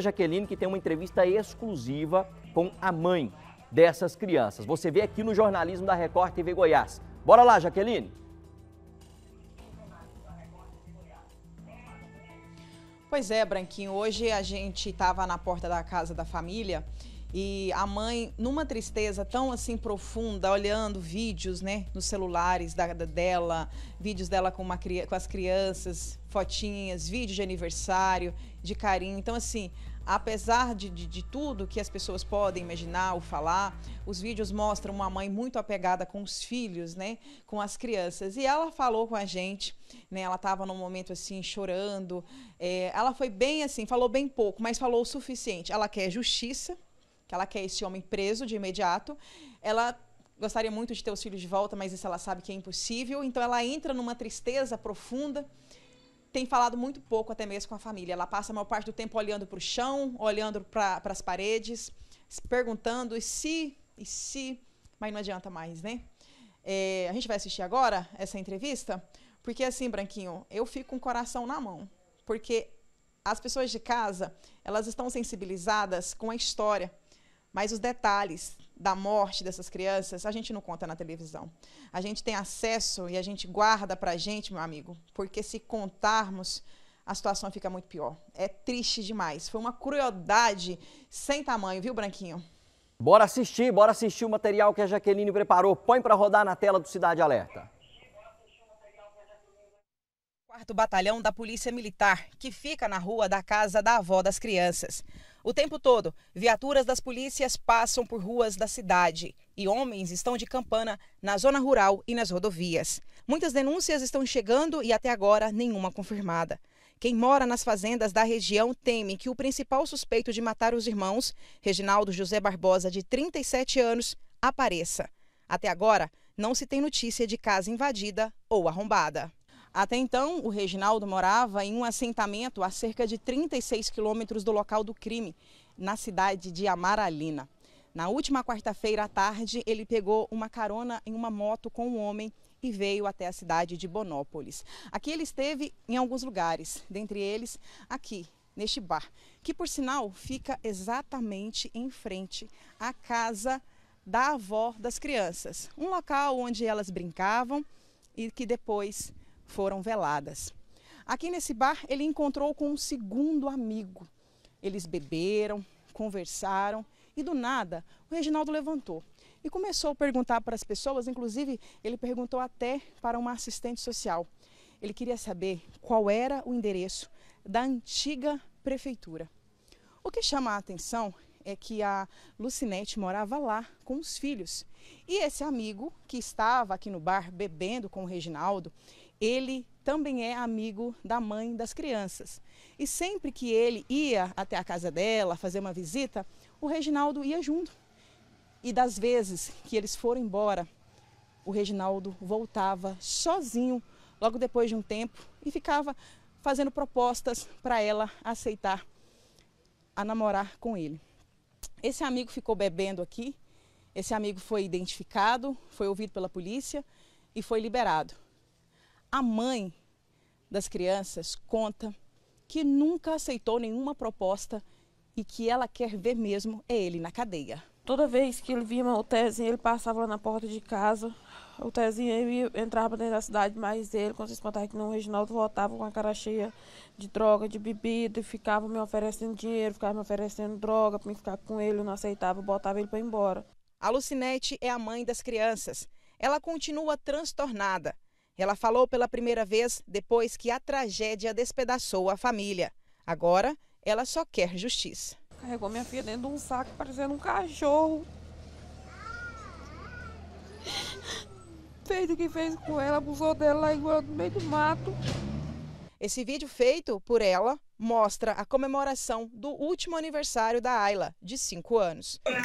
Jaqueline, que tem uma entrevista exclusiva com a mãe dessas crianças. Você vê aqui no jornalismo da Record TV Goiás. Bora lá, Jaqueline! Pois é, Branquinho, hoje a gente estava na porta da casa da família e a mãe, numa tristeza tão assim profunda, olhando vídeos, né, nos celulares da, da dela, vídeos dela com, uma, com as crianças, fotinhas, vídeos de aniversário, de carinho. Então, assim, apesar de, de, de, tudo que as pessoas podem imaginar ou falar, os vídeos mostram uma mãe muito apegada com os filhos, né? Com as crianças. E ela falou com a gente, né? Ela estava num momento assim, chorando. É, ela foi bem assim, falou bem pouco, mas falou o suficiente. Ela quer justiça, que ela quer esse homem preso de imediato. Ela gostaria muito de ter os filhos de volta, mas isso ela sabe que é impossível. Então ela entra numa tristeza profunda tem falado muito pouco até mesmo com a família. Ela passa a maior parte do tempo olhando para o chão, olhando para as paredes, perguntando e se, e se, mas não adianta mais, né? É, a gente vai assistir agora essa entrevista, porque assim, Branquinho, eu fico com o coração na mão, porque as pessoas de casa, elas estão sensibilizadas com a história, mas os detalhes da morte dessas crianças, a gente não conta na televisão. A gente tem acesso e a gente guarda para a gente, meu amigo, porque se contarmos, a situação fica muito pior. É triste demais. Foi uma crueldade sem tamanho, viu, Branquinho? Bora assistir, bora assistir o material que a Jaqueline preparou. Põe para rodar na tela do Cidade Alerta. Quarto Batalhão da Polícia Militar, que fica na rua da casa da avó das crianças. O tempo todo, viaturas das polícias passam por ruas da cidade e homens estão de campana na zona rural e nas rodovias. Muitas denúncias estão chegando e até agora nenhuma confirmada. Quem mora nas fazendas da região teme que o principal suspeito de matar os irmãos, Reginaldo José Barbosa, de 37 anos, apareça. Até agora, não se tem notícia de casa invadida ou arrombada. Até então, o Reginaldo morava em um assentamento a cerca de 36 quilômetros do local do crime, na cidade de Amaralina. Na última quarta-feira à tarde, ele pegou uma carona em uma moto com um homem e veio até a cidade de Bonópolis. Aqui ele esteve em alguns lugares, dentre eles aqui, neste bar, que por sinal fica exatamente em frente à casa da avó das crianças. Um local onde elas brincavam e que depois foram veladas. Aqui nesse bar, ele encontrou com um segundo amigo. Eles beberam, conversaram e do nada o Reginaldo levantou e começou a perguntar para as pessoas, inclusive ele perguntou até para uma assistente social. Ele queria saber qual era o endereço da antiga prefeitura. O que chama a atenção é que a Lucinete morava lá com os filhos. E esse amigo que estava aqui no bar bebendo com o Reginaldo ele também é amigo da mãe das crianças. E sempre que ele ia até a casa dela fazer uma visita, o Reginaldo ia junto. E das vezes que eles foram embora, o Reginaldo voltava sozinho logo depois de um tempo e ficava fazendo propostas para ela aceitar a namorar com ele. Esse amigo ficou bebendo aqui, esse amigo foi identificado, foi ouvido pela polícia e foi liberado. A mãe das crianças conta que nunca aceitou nenhuma proposta e que ela quer ver mesmo é ele na cadeia. Toda vez que ele via o Tezinho, ele passava lá na porta de casa. O Tezinho entrava dentro da cidade, mas ele, quando se espantava aqui no Reginaldo voltava com a cara cheia de droga, de bebida, e ficava me oferecendo dinheiro, ficava me oferecendo droga para ficar com ele, eu não aceitava, botava ele para ir embora. A Lucinete é a mãe das crianças. Ela continua transtornada. Ela falou pela primeira vez depois que a tragédia despedaçou a família. Agora, ela só quer justiça. Carregou minha filha dentro de um saco parecendo um cachorro. Fez o que fez com ela, abusou dela lá igual no meio do mato. Esse vídeo feito por ela mostra a comemoração do último aniversário da Ayla, de 5 anos. Né,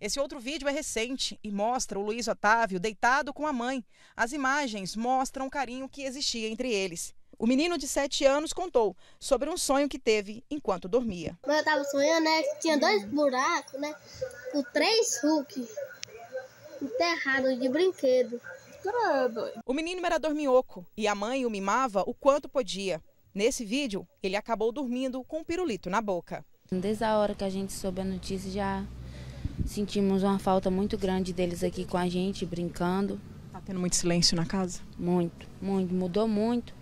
Esse outro vídeo é recente e mostra o Luiz Otávio deitado com a mãe. As imagens mostram o carinho que existia entre eles. O menino de 7 anos contou sobre um sonho que teve enquanto dormia. Eu estava sonhando, né? Tinha dois buracos, né? Com três Hulk enterrados de brinquedo. O menino era dorminhoco e a mãe o mimava o quanto podia. Nesse vídeo, ele acabou dormindo com um pirulito na boca. Desde a hora que a gente soube a notícia, já Sentimos uma falta muito grande deles aqui com a gente, brincando. Tá tendo muito silêncio na casa? Muito, muito. Mudou muito.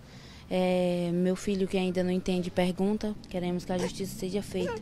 É, meu filho que ainda não entende pergunta. Queremos que a justiça seja feita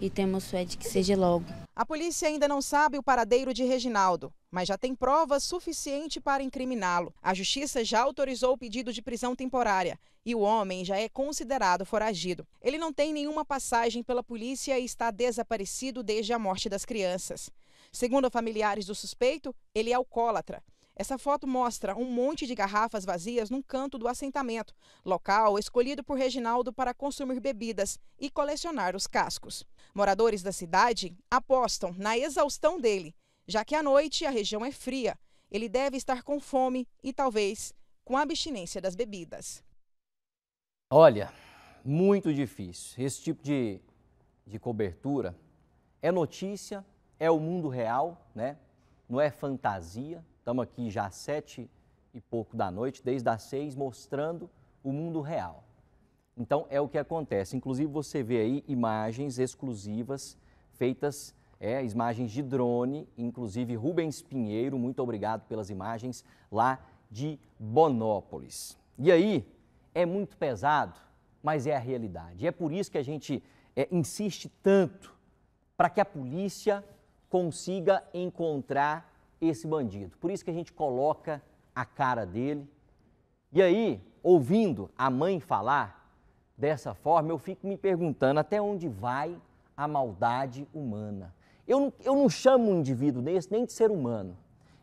e temos suede que seja logo. A polícia ainda não sabe o paradeiro de Reginaldo, mas já tem prova suficiente para incriminá-lo. A justiça já autorizou o pedido de prisão temporária e o homem já é considerado foragido. Ele não tem nenhuma passagem pela polícia e está desaparecido desde a morte das crianças. Segundo familiares do suspeito, ele é alcoólatra essa foto mostra um monte de garrafas vazias num canto do assentamento, local escolhido por Reginaldo para consumir bebidas e colecionar os cascos. Moradores da cidade apostam na exaustão dele, já que à noite a região é fria. Ele deve estar com fome e talvez com abstinência das bebidas. Olha, muito difícil. Esse tipo de, de cobertura é notícia, é o mundo real, né? Não é fantasia. Estamos aqui já às sete e pouco da noite, desde as seis, mostrando o mundo real. Então é o que acontece. Inclusive você vê aí imagens exclusivas feitas, é, imagens de drone, inclusive Rubens Pinheiro, muito obrigado pelas imagens lá de Bonópolis. E aí é muito pesado, mas é a realidade. é por isso que a gente é, insiste tanto para que a polícia consiga encontrar esse bandido. Por isso que a gente coloca a cara dele. E aí, ouvindo a mãe falar dessa forma, eu fico me perguntando até onde vai a maldade humana. Eu, não, eu não chamo um indivíduo desse nem de ser humano.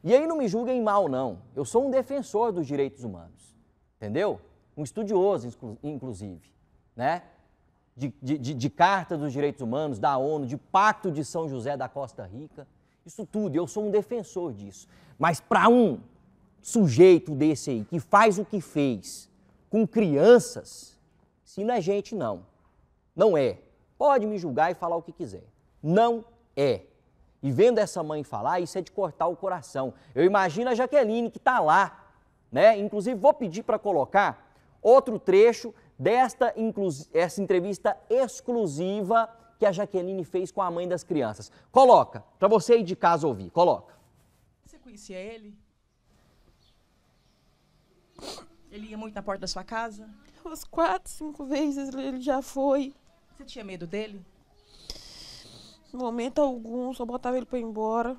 E aí não me julguem mal, não. Eu sou um defensor dos direitos humanos, entendeu? Um estudioso, inclusive, né? De, de, de, de Carta dos Direitos Humanos, da ONU, de Pacto de São José da Costa Rica isso tudo, eu sou um defensor disso. Mas para um sujeito desse aí, que faz o que fez com crianças, se não é gente, não. Não é. Pode me julgar e falar o que quiser. Não é. E vendo essa mãe falar, isso é de cortar o coração. Eu imagino a Jaqueline que está lá, né? Inclusive, vou pedir para colocar outro trecho desta essa entrevista exclusiva que a Jaqueline fez com a mãe das crianças. Coloca, para você aí de casa ouvir, coloca. Você conhecia ele? Ele ia muito na porta da sua casa? Umas quatro, cinco vezes ele já foi. Você tinha medo dele? momento algum, só botava ele para ir embora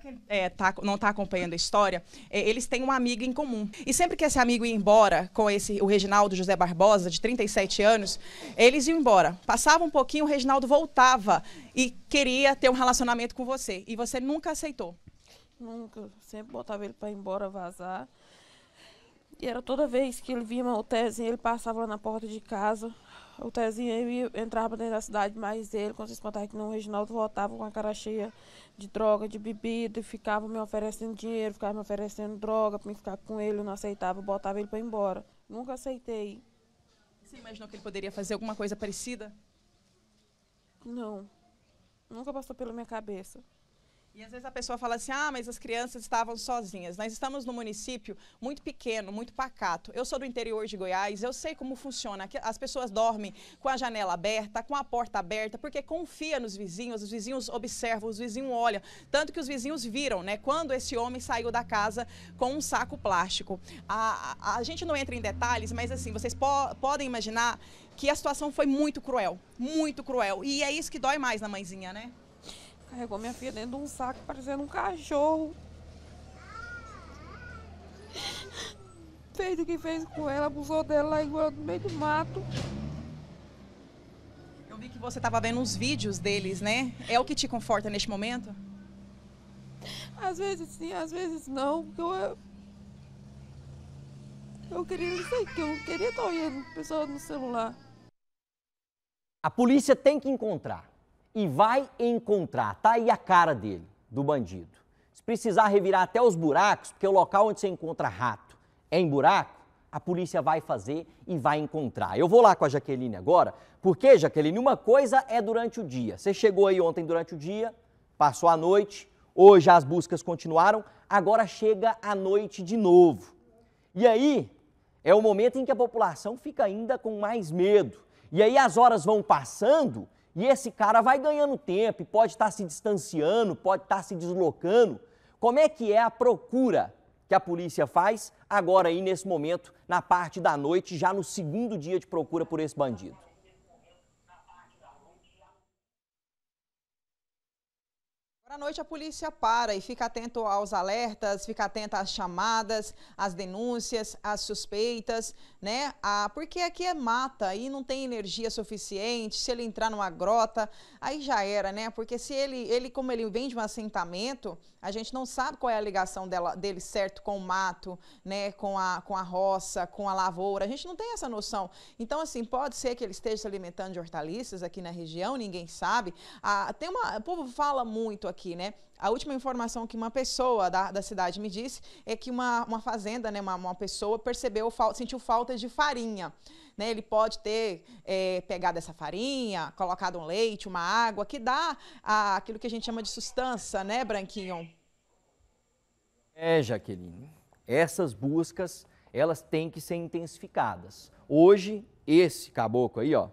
que é, tá, não está acompanhando a história, é, eles têm um amigo em comum. E sempre que esse amigo ia embora com esse o Reginaldo José Barbosa, de 37 anos, eles iam embora. Passava um pouquinho, o Reginaldo voltava e queria ter um relacionamento com você. E você nunca aceitou. Nunca. Sempre botava ele para ir embora, vazar. E era toda vez que ele vinha uma Tese ele passava lá na porta de casa o Tezinho entrava dentro da cidade, mas ele, quando se contavam que não, Reginaldo voltava com a cara cheia de droga, de bebida, e ficava me oferecendo dinheiro, ficava me oferecendo droga pra mim ficar com ele, eu não aceitava, botava ele pra ir embora. Nunca aceitei. Você imaginou que ele poderia fazer alguma coisa parecida? Não. Nunca passou pela minha cabeça. E às vezes a pessoa fala assim, ah, mas as crianças estavam sozinhas. Nós estamos num município muito pequeno, muito pacato. Eu sou do interior de Goiás, eu sei como funciona. As pessoas dormem com a janela aberta, com a porta aberta, porque confia nos vizinhos, os vizinhos observam, os vizinhos olham. Tanto que os vizinhos viram, né, quando esse homem saiu da casa com um saco plástico. A, a, a gente não entra em detalhes, mas assim, vocês po podem imaginar que a situação foi muito cruel, muito cruel. E é isso que dói mais na mãezinha, né? Carregou minha filha dentro de um saco parecendo um cachorro. Fez o que fez com ela, abusou dela lá igual no meio do mato. Eu vi que você estava vendo uns vídeos deles, né? É o que te conforta neste momento? Às vezes sim, às vezes não. Eu, eu queria sei que eu queria estar olhando pessoal no celular. A polícia tem que encontrar e vai encontrar. Tá aí a cara dele, do bandido. Se precisar revirar até os buracos, porque o local onde você encontra rato é em buraco, a polícia vai fazer e vai encontrar. Eu vou lá com a Jaqueline agora, porque, Jaqueline, uma coisa é durante o dia. Você chegou aí ontem durante o dia, passou a noite, hoje as buscas continuaram, agora chega a noite de novo. E aí é o momento em que a população fica ainda com mais medo. E aí as horas vão passando e esse cara vai ganhando tempo e pode estar tá se distanciando, pode estar tá se deslocando. Como é que é a procura que a polícia faz agora aí nesse momento, na parte da noite, já no segundo dia de procura por esse bandido? Para noite, a polícia para e fica atento aos alertas, fica atento às chamadas, às denúncias, às suspeitas, né? Ah, porque aqui é mata e não tem energia suficiente. Se ele entrar numa grota, aí já era, né? Porque se ele, ele como ele vem de um assentamento, a gente não sabe qual é a ligação dela, dele certo com o mato, né? Com a, com a roça, com a lavoura. A gente não tem essa noção. Então, assim, pode ser que ele esteja se alimentando de hortaliças aqui na região, ninguém sabe. Ah, tem uma, o povo fala muito aqui aqui, né? A última informação que uma pessoa da, da cidade me disse é que uma, uma fazenda, né, uma, uma pessoa percebeu, sentiu falta de farinha. Né? Ele pode ter é, pegado essa farinha, colocado um leite, uma água, que dá a, aquilo que a gente chama de sustância, né, Branquinho? É, Jaqueline. Essas buscas, elas têm que ser intensificadas. Hoje, esse caboclo aí, ó,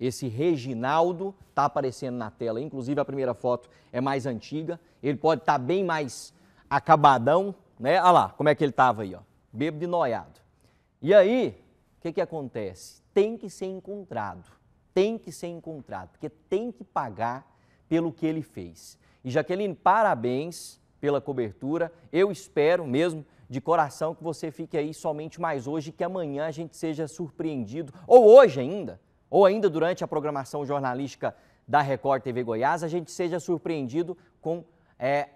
esse Reginaldo está aparecendo na tela, inclusive a primeira foto é mais antiga. Ele pode estar tá bem mais acabadão, né? Olha lá como é que ele estava aí, ó, bêbado de noiado. E aí, o que, que acontece? Tem que ser encontrado, tem que ser encontrado, porque tem que pagar pelo que ele fez. E Jaqueline, parabéns pela cobertura. Eu espero mesmo de coração que você fique aí somente mais hoje, que amanhã a gente seja surpreendido, ou hoje ainda, ou ainda durante a programação jornalística da Record TV Goiás, a gente seja surpreendido com é,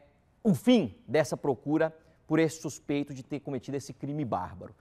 o fim dessa procura por esse suspeito de ter cometido esse crime bárbaro.